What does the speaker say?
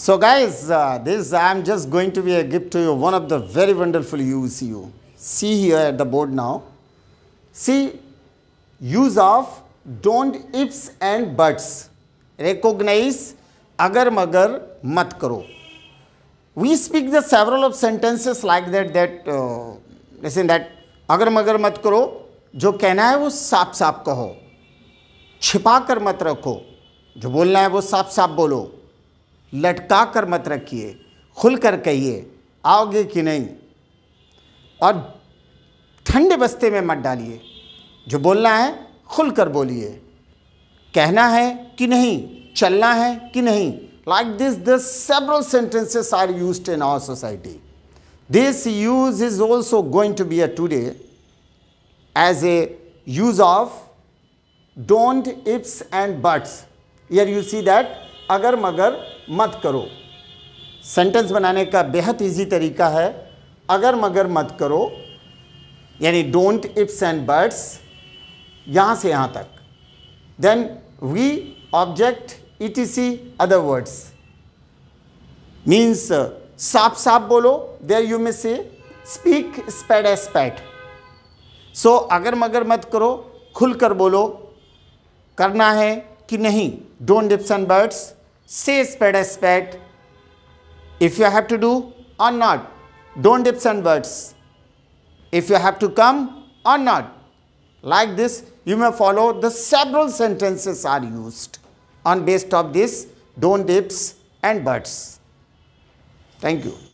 So guys, uh, this I am just going to be a gift to you, one of the very wonderful UCU. See here at the board now. See, use of don't ifs and buts. Recognize agar magar mat karo. We speak the several of sentences like that, that, uh, listen that, agar magar mat karo, jo कहना hai wo saap saap kaho. Chhipa kar mat rakho, jo bolna hai wo saap saap bolo. लटका कर मत रखिए खुल कर कहिए आओगे कि नहीं और ठंडे बस्ते में मत डालिए जो बोलना है खुल कर बोलिए कहना है कि नहीं चलना है कि नहीं like this this several sentences are use in our society this use is also going to be a today as a use of don't ifs and buts यर यू सी दैट अगर मगर मत करो सेंटेंस बनाने का बेहद easy तरीका है अगर मगर मत करो यानी डोंट इप्स एंड बर्ड्स यहाँ से यहाँ तक then we object it see other words means साफ साफ बोलो there you may say speak spread S pad so अगर मगर मत करो खुलकर बोलो करना है कि नहीं don't ifs and buts Say says spread. if you have to do or not. Don't dip words. If you have to come or not. Like this, you may follow the several sentences are used on based of this don't dips and buts. Thank you.